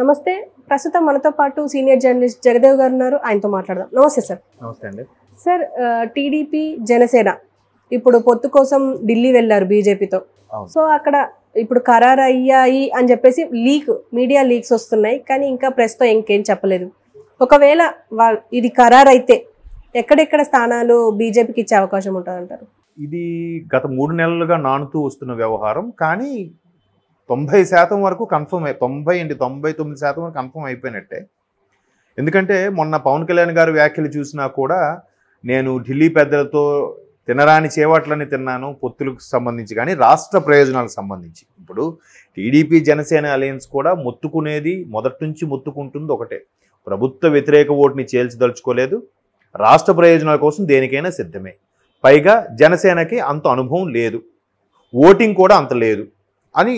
నమస్తే ప్రస్తుతం మనతో పాటు సీనియర్ జర్నలిస్ట్ జగదేవ్ గారు ఉన్నారు ఆయనతో మాట్లాడదాం నమస్తే సార్ నమస్తే అండి సార్ టీడీపీ జనసేన ఇప్పుడు పొత్తు కోసం ఢిల్లీ వెళ్ళారు బీజేపీతో సో అక్కడ ఇప్పుడు ఖరారు అయ్యాయి అని చెప్పేసి లీక్ మీడియా లీక్స్ వస్తున్నాయి కానీ ఇంకా ప్రస్తుతం ఇంకేం చెప్పలేదు ఒకవేళ ఇది ఖరారు అయితే ఎక్కడెక్కడ స్థానాలు బీజేపీకి ఇచ్చే అవకాశం ఉంటుందంటారు ఇది గత మూడు నెలలుగా నానుతూ వస్తున్న వ్యవహారం కానీ తొంభై శాతం వరకు కన్ఫర్మ్ అయి తొంభై అండి తొంభై తొమ్మిది శాతం వరకు కన్ఫర్మ్ అయిపోయినట్టే ఎందుకంటే మొన్న పవన్ కళ్యాణ్ గారు వ్యాఖ్యలు చూసినా కూడా నేను ఢిల్లీ పెద్దలతో తినరాని చేవాట్లని తిన్నాను పొత్తులకు సంబంధించి కానీ రాష్ట్ర ప్రయోజనాలకు సంబంధించి ఇప్పుడు టీడీపీ జనసేన అలయన్స్ కూడా మొత్తుకునేది మొదటి నుంచి మొత్తుకుంటుంది ఒకటే ప్రభుత్వ వ్యతిరేక ఓటుని చేల్చదలుచుకోలేదు రాష్ట్ర ప్రయోజనాల కోసం దేనికైనా సిద్ధమే పైగా జనసేనకి అంత అనుభవం లేదు ఓటింగ్ కూడా అంత లేదు అని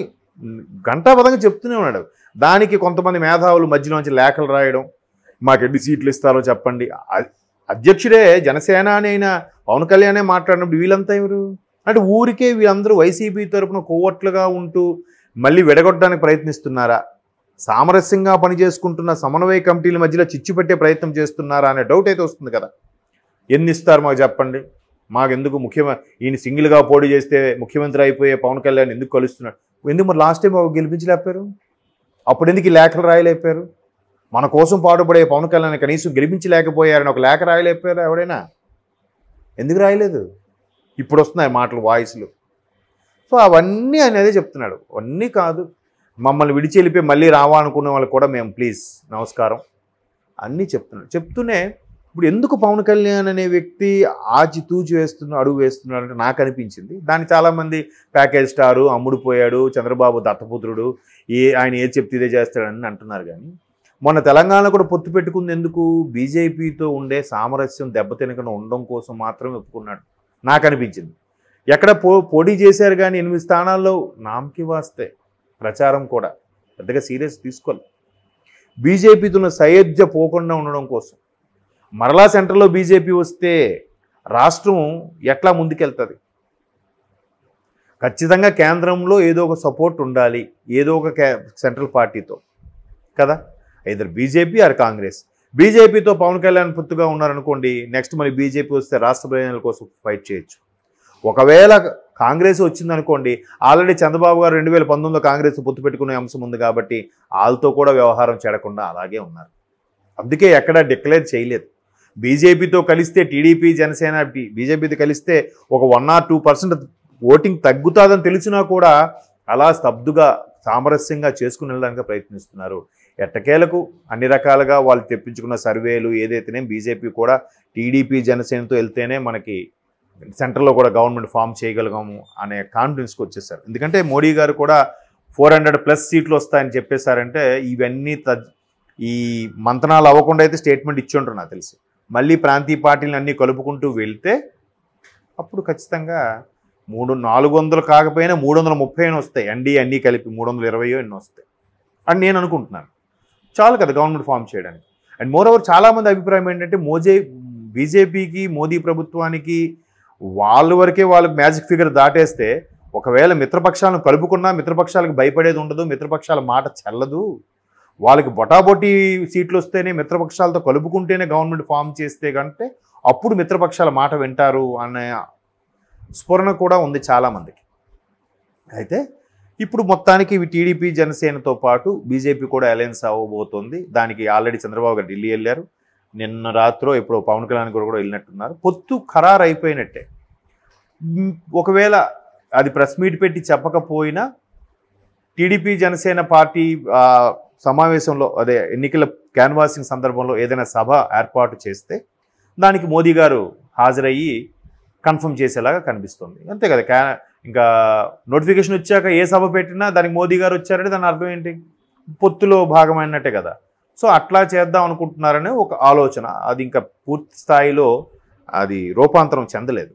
గంటాపదంగా చెప్తూనే ఉన్నాడు దానికి కొంతమంది మేధావులు మధ్యలోంచి లేఖలు రాయడం మాకు ఎన్ని సీట్లు ఇస్తారో చెప్పండి అధ్యక్షుడే జనసేన అయిన పవన్ కళ్యాణే మాట్లాడినప్పుడు వీళ్ళంతా ఎవరు అంటే ఊరికే వీళ్ళందరూ వైసీపీ తరఫున కోవట్లుగా ఉంటూ మళ్ళీ విడగొట్టడానికి ప్రయత్నిస్తున్నారా సామరస్యంగా పనిచేసుకుంటున్న సమన్వయ కమిటీల మధ్యలో చిచ్చు పెట్టే ప్రయత్నం చేస్తున్నారా అనే డౌట్ అయితే వస్తుంది కదా ఎన్ని ఇస్తారు మాకు చెప్పండి మాకు ఎందుకు ముఖ్యమ ఈయన సింగిల్గా పోటీ చేస్తే ముఖ్యమంత్రి అయిపోయే పవన్ కళ్యాణ్ ఎందుకు కలుస్తున్నాడు ఎందుకు మరి లాస్ట్ టైం గెలిపించలేపారు అప్పుడు ఎందుకు లేఖలు రాయలేపారు మన కోసం పాటుపడే పవన్ కళ్యాణ్ కనీసం గెలిపించలేకపోయారని ఒక లేఖ రాయలేకపోయారు ఎవడైనా ఎందుకు రాయలేదు ఇప్పుడు వస్తున్నాయి మాటలు వాయిస్లు సో అవన్నీ ఆయన అదే చెప్తున్నాడు అన్నీ కాదు మమ్మల్ని విడిచి వెళ్ళిపోయి మళ్ళీ రావాలనుకునే వాళ్ళకి కూడా మేము ప్లీజ్ నమస్కారం అన్నీ చెప్తున్నాడు చెప్తూనే ఇప్పుడు ఎందుకు పవన్ కళ్యాణ్ అనే వ్యక్తి ఆచితూచి వేస్తున్న అడుగు వేస్తున్నాడు అంటే నాకు అనిపించింది దాన్ని చాలామంది ప్యాకేజ్ స్టారు అమ్ముడు పోయాడు చంద్రబాబు దత్తపుత్రుడు ఏ ఆయన ఏది చెప్తే ఇదే చేస్తాడని అంటున్నారు కానీ మొన్న తెలంగాణ కూడా పొత్తు పెట్టుకుంది ఎందుకు బీజేపీతో ఉండే సామరస్యం దెబ్బతినకుండా ఉండడం కోసం మాత్రమే ఒప్పుకున్నాడు నాకు అనిపించింది ఎక్కడ పో పోటీ చేశారు కానీ ఎనిమిది స్థానాల్లో నామకి వాస్తే ప్రచారం కూడా పెద్దగా సీరియస్ తీసుకోవాలి బీజేపీతో సయోధ్య పోకుండా ఉండడం కోసం మరలా సెంటర్లో బీజేపీ వస్తే రాష్ట్రం ఎట్లా ముందుకెళ్తుంది ఖచ్చితంగా కేంద్రంలో ఏదో ఒక సపోర్ట్ ఉండాలి ఏదో ఒక సెంట్రల్ పార్టీతో కదా ఇద్దరు బీజేపీ ఆర్ కాంగ్రెస్ బీజేపీతో పవన్ కళ్యాణ్ పొత్తుగా ఉన్నారనుకోండి నెక్స్ట్ మళ్ళీ బీజేపీ వస్తే రాష్ట్ర ప్రయోజనాల కోసం ఫైట్ చేయొచ్చు ఒకవేళ కాంగ్రెస్ వచ్చిందనుకోండి ఆల్రెడీ చంద్రబాబు గారు రెండు వేల పంతొమ్మిదిలో కాంగ్రెస్ పొత్తు పెట్టుకునే అంశం ఉంది కాబట్టి వాళ్ళతో కూడా వ్యవహారం చేయకుండా అలాగే ఉన్నారు అందుకే ఎక్కడా డిక్లేర్ చేయలేదు బీజేపీతో కలిస్తే టీడీపీ జనసేన బీజేపీతో కలిస్తే ఒక one or two percent voting తగ్గుతుందని తెలిసినా కూడా అలా స్తబ్దుగా సామరస్యంగా చేసుకుని వెళ్ళడానికి ప్రయత్నిస్తున్నారు ఎట్టకేలకు అన్ని రకాలుగా వాళ్ళు తెప్పించుకున్న సర్వేలు ఏదైతేనే బీజేపీ కూడా టీడీపీ జనసేనతో వెళ్తేనే మనకి సెంటర్లో కూడా గవర్నమెంట్ ఫామ్ చేయగలిగాము అనే కాన్ఫిడెన్స్కి వచ్చేసారు ఎందుకంటే మోడీ గారు కూడా ఫోర్ హండ్రెడ్ ప్లస్ సీట్లు వస్తాయని చెప్పేశారంటే ఇవన్నీ ఈ మంతనాలు అవ్వకుండా అయితే స్టేట్మెంట్ ఇచ్చి ఉంటారు నాకు తెలిసి మళ్ళీ ప్రాంతీయ పార్టీలను అన్నీ కలుపుకుంటూ వెళ్తే అప్పుడు ఖచ్చితంగా మూడు నాలుగు వందలు కాకపోయినా మూడు వందల ముప్పై అయినా వస్తాయి ఎన్డీ అన్నీ కలిపి మూడు వందల ఇరవయో ఎన్నో వస్తాయి అని నేను అనుకుంటున్నాను చాలు కదా గవర్నమెంట్ ఫామ్ చేయడానికి అండ్ మోర్ ఓవర్ చాలామంది అభిప్రాయం ఏంటంటే మోజే బీజేపీకి మోదీ ప్రభుత్వానికి వాళ్ళ వరకే వాళ్ళకి మ్యాజిక్ ఫిగర్ దాటేస్తే ఒకవేళ మిత్రపక్షాలను కలుపుకున్నా మిత్రపక్షాలకు భయపడేది ఉండదు మిత్రపక్షాల మాట చెల్లదు వాళ్ళకి బొటాబొటి సీట్లు వస్తేనే మిత్రపక్షాలతో కలుపుకుంటేనే గవర్నమెంట్ ఫామ్ చేస్తే కంటే అప్పుడు మిత్రపక్షాల మాట వింటారు అనే స్ఫురణ కూడా ఉంది చాలామందికి అయితే ఇప్పుడు మొత్తానికి టీడీపీ జనసేనతో పాటు బీజేపీ కూడా అలయన్స్ అవ్వబోతోంది దానికి ఆల్రెడీ చంద్రబాబు గారు ఢిల్లీ వెళ్ళారు నిన్న రాత్రో ఇప్పుడు పవన్ కళ్యాణ్ గారు కూడా వెళ్ళినట్టున్నారు పొత్తు ఖరారు అయిపోయినట్టే ఒకవేళ అది ప్రెస్ మీట్ పెట్టి చెప్పకపోయినా టీడీపీ జనసేన పార్టీ సమావేశంలో అదే ఎన్నికల క్యాన్వాసింగ్ సందర్భంలో ఏదైనా సభ ఏర్పాటు చేస్తే దానికి మోదీ గారు హాజరయ్యి కన్ఫర్మ్ చేసేలాగా కనిపిస్తుంది అంతే కదా క్యా ఇంకా నోటిఫికేషన్ వచ్చాక ఏ సభ పెట్టినా దానికి మోదీ గారు వచ్చారంటే దాని అర్థం ఏంటి పొత్తులో భాగమైనట్టే కదా సో అట్లా చేద్దాం అనుకుంటున్నారనే ఒక ఆలోచన అది ఇంకా పూర్తి స్థాయిలో అది రూపాంతరం చెందలేదు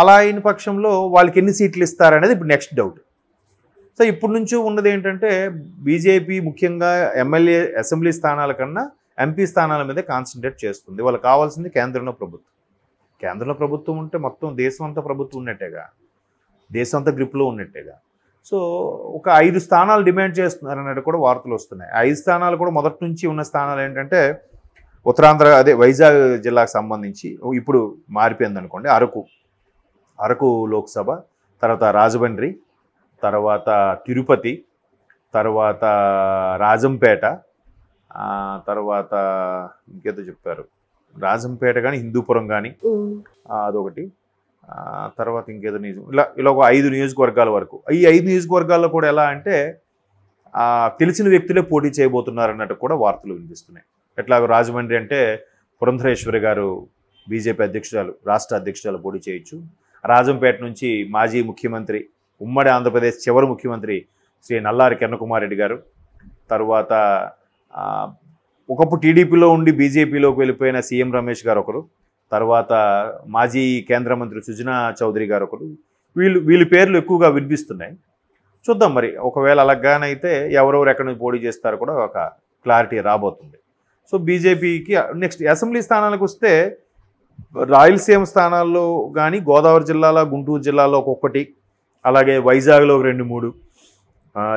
అలా అయిన పక్షంలో వాళ్ళకి ఎన్ని సీట్లు ఇస్తారనేది ఇప్పుడు నెక్స్ట్ డౌట్ సో ఇప్పటి నుంచి ఉన్నది ఏంటంటే బీజేపీ ముఖ్యంగా ఎమ్మెల్యే అసెంబ్లీ స్థానాల కన్నా ఎంపీ స్థానాల మీద కాన్సన్ట్రేట్ చేస్తుంది వాళ్ళకి కావాల్సింది కేంద్రంలో ప్రభుత్వం కేంద్రంలో ప్రభుత్వం ఉంటే మొత్తం దేశం అంతా ప్రభుత్వం ఉన్నట్టేగా దేశం అంతా గ్రిప్లో ఉన్నట్టేగా సో ఒక ఐదు స్థానాలు డిమాండ్ చేస్తున్నారు అన్నట్టు కూడా వార్తలు వస్తున్నాయి ఐదు స్థానాలు కూడా మొదటి నుంచి ఉన్న స్థానాలు ఏంటంటే ఉత్తరాంధ్ర అదే వైజాగ్ జిల్లాకు సంబంధించి ఇప్పుడు మారిపోయింది అనుకోండి అరకు అరకు లోక్సభ తర్వాత రాజమండ్రి తర్వాత తిరుపతి తర్వాత రాజంపేట తర్వాత ఇంకేదో చెప్పారు రాజంపేట కానీ హిందూపురం కానీ అదొకటి తర్వాత ఇంకేదో నియోజకవర్గం ఇలా ఇలా ఒక ఐదు నియోజకవర్గాల వరకు ఈ ఐదు నియోజకవర్గాల్లో కూడా ఎలా అంటే తెలిసిన వ్యక్తులే పోటీ చేయబోతున్నారు అన్నట్టు కూడా వార్తలు వినిపిస్తున్నాయి ఎట్లాగో రాజమండ్రి అంటే పురంధరేశ్వరి గారు బీజేపీ అధ్యక్షురాలు రాష్ట్ర అధ్యక్షురాలు పోటీ చేయొచ్చు రాజంపేట నుంచి మాజీ ముఖ్యమంత్రి ఉమ్మడి ఆంధ్రప్రదేశ్ చివరి ముఖ్యమంత్రి శ్రీ నల్లారి కిరణకుమార్ రెడ్డి గారు తరువాత ఒకప్పుడు టీడీపీలో ఉండి బీజేపీలోకి వెళ్ళిపోయిన సీఎం రమేష్ గారు ఒకరు తర్వాత మాజీ కేంద్ర మంత్రి సుజనా చౌదరి గారు ఒకరు వీళ్ళు వీళ్ళ పేర్లు ఎక్కువగా వినిపిస్తున్నాయి చూద్దాం మరి ఒకవేళ అలాగానైతే ఎవరెవరు ఎక్కడి నుంచి పోటీ చేస్తారో కూడా ఒక క్లారిటీ రాబోతుంది సో బీజేపీకి నెక్స్ట్ అసెంబ్లీ స్థానాలకు వస్తే రాయలసీమ స్థానాల్లో కానీ గోదావరి జిల్లాలో గుంటూరు జిల్లాలో ఒక్కొక్కటి అలాగే వైజాగ్లో ఒక రెండు మూడు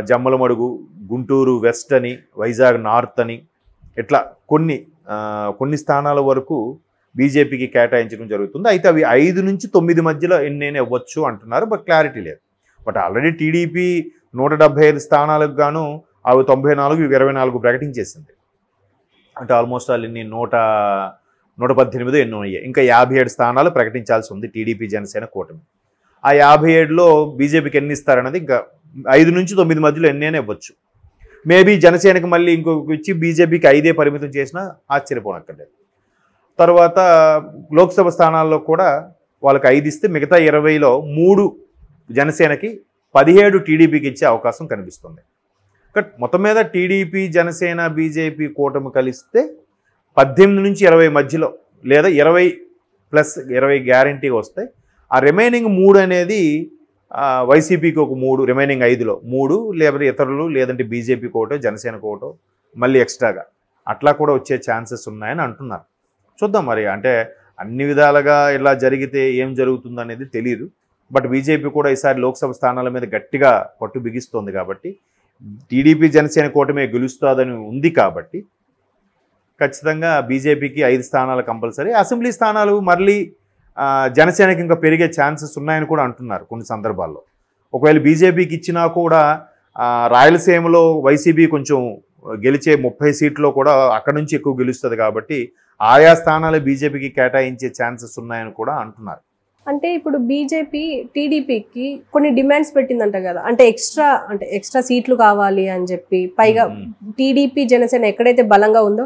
జమ్మలమడుగు గుంటూరు వెస్ట్ అని వైజాగ్ నార్త్ అని ఇట్లా కొన్ని కొన్ని స్థానాల వరకు బీజేపీకి కేటాయించడం జరుగుతుంది అయితే అవి ఐదు నుంచి తొమ్మిది మధ్యలో ఎన్నైనా ఇవ్వచ్చు అంటున్నారు బట్ క్లారిటీ లేదు బట్ ఆల్రెడీ టీడీపీ నూట డెబ్బై ఐదు స్థానాలకు గాను అవి తొంభై నాలుగు ఇవి ఇరవై నాలుగు ప్రకటించేసింది అంటే ఆల్మోస్ట్ వాళ్ళు ఎన్ని నూట నూట పద్దెనిమిది ఎన్నో అయ్యాయి ఇంకా యాభై ఏడు స్థానాలు ప్రకటించాల్సి ఉంది టీడీపీ జనసేన కూటమి ఆ యాభై ఏడులో బీజేపీకి ఎన్ని ఇస్తారన్నది ఐదు నుంచి తొమ్మిది మధ్యలో ఎన్నైనా ఇవ్వచ్చు మేబీ జనసేనకి మళ్ళీ ఇంకొక ఇచ్చి బీజేపీకి ఐదే పరిమితం చేసినా ఆశ్చర్యపోనక్కర్లేదు తర్వాత లోక్సభ స్థానాల్లో కూడా వాళ్ళకి ఐదు ఇస్తే మిగతా ఇరవైలో మూడు జనసేనకి పదిహేడు టీడీపీకి ఇచ్చే అవకాశం కనిపిస్తుంది బట్ మొత్తం మీద టీడీపీ జనసేన బీజేపీ కూటమి కలిస్తే పద్దెనిమిది నుంచి ఇరవై మధ్యలో లేదా ఇరవై ప్లస్ ఇరవై గ్యారంటీ వస్తాయి ఆ రిమైనింగ్ మూడు అనేది వైసీపీకి ఒక మూడు రిమైనింగ్ ఐదులో మూడు లేకపోతే ఇతరులు లేదంటే బీజేపీ కోటో జనసేన కోటో మళ్ళీ ఎక్స్ట్రాగా అట్లా కూడా వచ్చే ఛాన్సెస్ ఉన్నాయని అంటున్నారు చూద్దాం మరి అంటే అన్ని విధాలుగా ఇలా జరిగితే ఏం జరుగుతుంది అనేది తెలియదు బట్ బీజేపీ కూడా ఈసారి లోక్సభ స్థానాల మీద గట్టిగా పట్టు బిగిస్తోంది కాబట్టి టీడీపీ జనసేన కూటమే గెలుస్తుందని ఉంది కాబట్టి ఖచ్చితంగా బీజేపీకి ఐదు స్థానాలు కంపల్సరీ అసెంబ్లీ స్థానాలు మళ్ళీ జనసేనకి ఇంకా పెరిగే ఛాన్సెస్ ఉన్నాయని కూడా అంటున్నారు కొన్ని సందర్భాల్లో ఒకవేళ బీజేపీకి ఇచ్చినా కూడా రాయలసీమలో వైసీపీ కొంచెం గెలిచే ముప్పై సీట్లో కూడా అక్కడ నుంచి ఎక్కువ గెలుస్తుంది కాబట్టి ఆయా స్థానాలు బీజేపీకి కేటాయించే ఛాన్సెస్ ఉన్నాయని కూడా అంటున్నారు అంటే ఇప్పుడు బీజేపీ టీడీపీకి కొన్ని డిమాండ్స్ పెట్టిందంట కదా అంటే ఎక్స్ట్రా అంటే ఎక్స్ట్రా సీట్లు కావాలి అని చెప్పి పైగా టీడీపీ జనసేన ఎక్కడైతే బలంగా ఉందో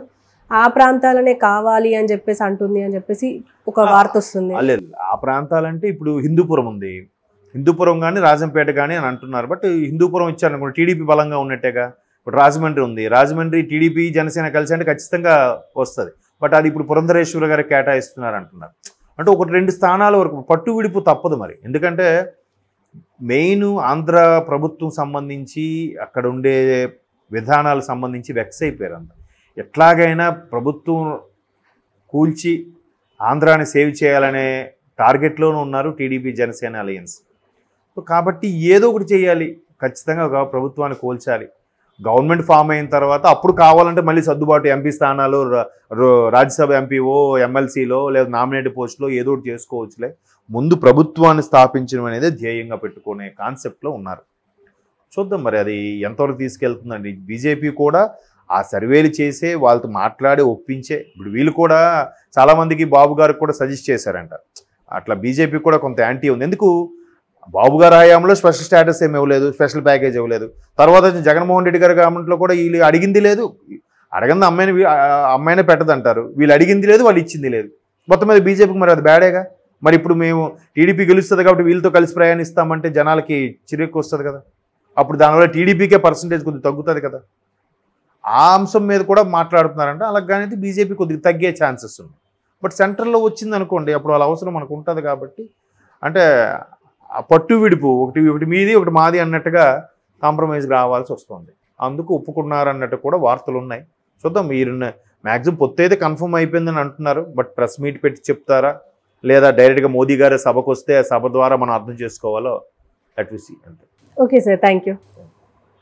ఆ ప్రాంతాలనే కావాలి అని చెప్పేసి అంటుంది అని చెప్పేసి ఒక వార్త వస్తుంది ఆ ప్రాంతాలంటే ఇప్పుడు హిందూపురం ఉంది హిందూపురం కానీ రాజంపేట కానీ అని అంటున్నారు బట్ హిందూపురం ఇచ్చారనుకోండి టీడీపీ బలంగా ఉన్నట్టేగా ఇప్పుడు రాజమండ్రి ఉంది రాజమండ్రి టీడీపీ జనసేన కలిసి అంటే ఖచ్చితంగా వస్తుంది బట్ అది ఇప్పుడు పురంధరేశ్వర గారికి కేటాయిస్తున్నారు అంటున్నారు అంటే ఒకటి రెండు స్థానాల వరకు పట్టు విడుపు తప్పదు మరి ఎందుకంటే మెయిన్ ఆంధ్ర ప్రభుత్వం సంబంధించి అక్కడ ఉండే విధానాలకు సంబంధించి వెక్స్ అయిపోయారు అందరు ఎట్లాగైనా ప్రభుత్వం కూల్చి ఆంధ్రాని సేవ్ చేయాలనే టార్గెట్లోనూ ఉన్నారు టీడీపీ జనసేన అలయన్స్ కాబట్టి ఏదో ఒకటి చేయాలి ఖచ్చితంగా ప్రభుత్వాన్ని కోల్చాలి గవర్నమెంట్ ఫామ్ అయిన తర్వాత అప్పుడు కావాలంటే మళ్ళీ సర్దుబాటు ఎంపీ స్థానాలు రాజ్యసభ ఎంపీఓ ఎమ్మెల్సీలో లేదా నామినేటెడ్ పోస్టులో ఏదో ఒకటి చేసుకోవచ్చులే ముందు ప్రభుత్వాన్ని స్థాపించడం అనేది ధ్యేయంగా పెట్టుకునే కాన్సెప్ట్లో ఉన్నారు చూద్దాం మరి అది ఎంతవరకు తీసుకెళ్తుందండి బీజేపీ కూడా ఆ సర్వేలు చేసే వాళ్ళతో మాట్లాడి ఒప్పించే ఇప్పుడు వీళ్ళు కూడా చాలామందికి బాబు గారికి కూడా సజెస్ట్ చేశారంట అట్లా బీజేపీ కూడా కొంత యాంటీ ఉంది ఎందుకు బాబు గారు హయాంలో స్పెషల్ స్టాటస్ ఏమి ఇవ్వలేదు స్పెషల్ ప్యాకేజ్ ఇవ్వలేదు తర్వాత వచ్చిన జగన్మోహన్ రెడ్డి గారి గవర్నమెంట్లో కూడా వీళ్ళు అడిగింది లేదు అడగంది అమ్మాయిని అమ్మాయినే పెట్టదంటారు వీళ్ళు అడిగింది లేదు వాళ్ళు ఇచ్చింది లేదు మొత్తం మీద బీజేపీకి మరి అది బ్యాడేగా మరి ఇప్పుడు మేము టీడీపీ గెలుస్తుంది కాబట్టి వీళ్ళతో కలిసి ప్రయాణిస్తామంటే జనాలకి చిరుకు వస్తుంది కదా అప్పుడు దానివల్ల టీడీపీకే పర్సంటేజ్ కొద్దిగా తగ్గుతుంది కదా ఆ అంశం మీద కూడా మాట్లాడుతున్నారంటే అలా కానీ బీజేపీ కొద్దిగా తగ్గే ఛాన్సెస్ ఉన్నాయి బట్ సెంట్రల్లో వచ్చింది అనుకోండి అప్పుడు వాళ్ళ అవసరం మనకు ఉంటుంది కాబట్టి అంటే ఆ పట్టు విడుపు ఒకటి ఒకటి మీది ఒకటి మాది అన్నట్టుగా కాంప్రమైజ్ రావాల్సి వస్తుంది అందుకు ఒప్పుకున్నారు అన్నట్టు కూడా వార్తలు ఉన్నాయి చూద్దాం మీరు మ్యాక్సిమం పొత్తు అయితే కన్ఫర్మ్ అయిపోయిందని అంటున్నారు బట్ ప్రెస్ మీట్ పెట్టి చెప్తారా లేదా డైరెక్ట్గా మోదీ గారు సభకు వస్తే సభ ద్వారా మనం అర్థం చేసుకోవాలో అట్ విసి అంతే ఓకే సార్ థ్యాంక్ యూ